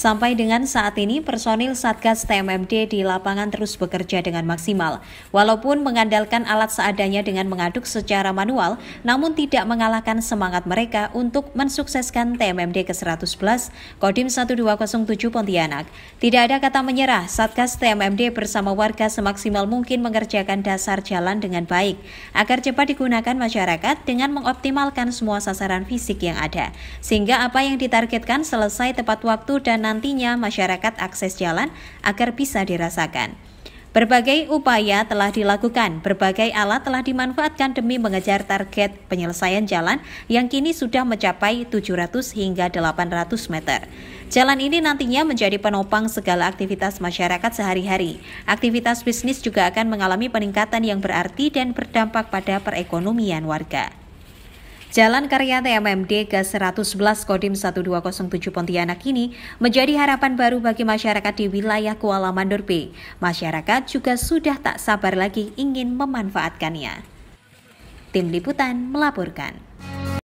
Sampai dengan saat ini, personil Satgas TMMD di lapangan terus bekerja dengan maksimal. Walaupun mengandalkan alat seadanya dengan mengaduk secara manual, namun tidak mengalahkan semangat mereka untuk mensukseskan TMMD ke-111 Kodim 1207 Pontianak. Tidak ada kata menyerah, Satgas TMMD bersama warga semaksimal mungkin mengerjakan dasar jalan dengan baik, agar cepat digunakan masyarakat dengan mengoptimalkan semua sasaran fisik yang ada, sehingga apa yang ditargetkan selesai tepat waktu dan nantinya masyarakat akses jalan agar bisa dirasakan. Berbagai upaya telah dilakukan, berbagai alat telah dimanfaatkan demi mengejar target penyelesaian jalan yang kini sudah mencapai 700 hingga 800 meter. Jalan ini nantinya menjadi penopang segala aktivitas masyarakat sehari-hari. Aktivitas bisnis juga akan mengalami peningkatan yang berarti dan berdampak pada perekonomian warga. Jalan Karya TMMD ke 111 Kodim 1207 Pontianak ini menjadi harapan baru bagi masyarakat di wilayah Kuala Mandor B. Masyarakat juga sudah tak sabar lagi ingin memanfaatkannya. Tim Liputan melaporkan.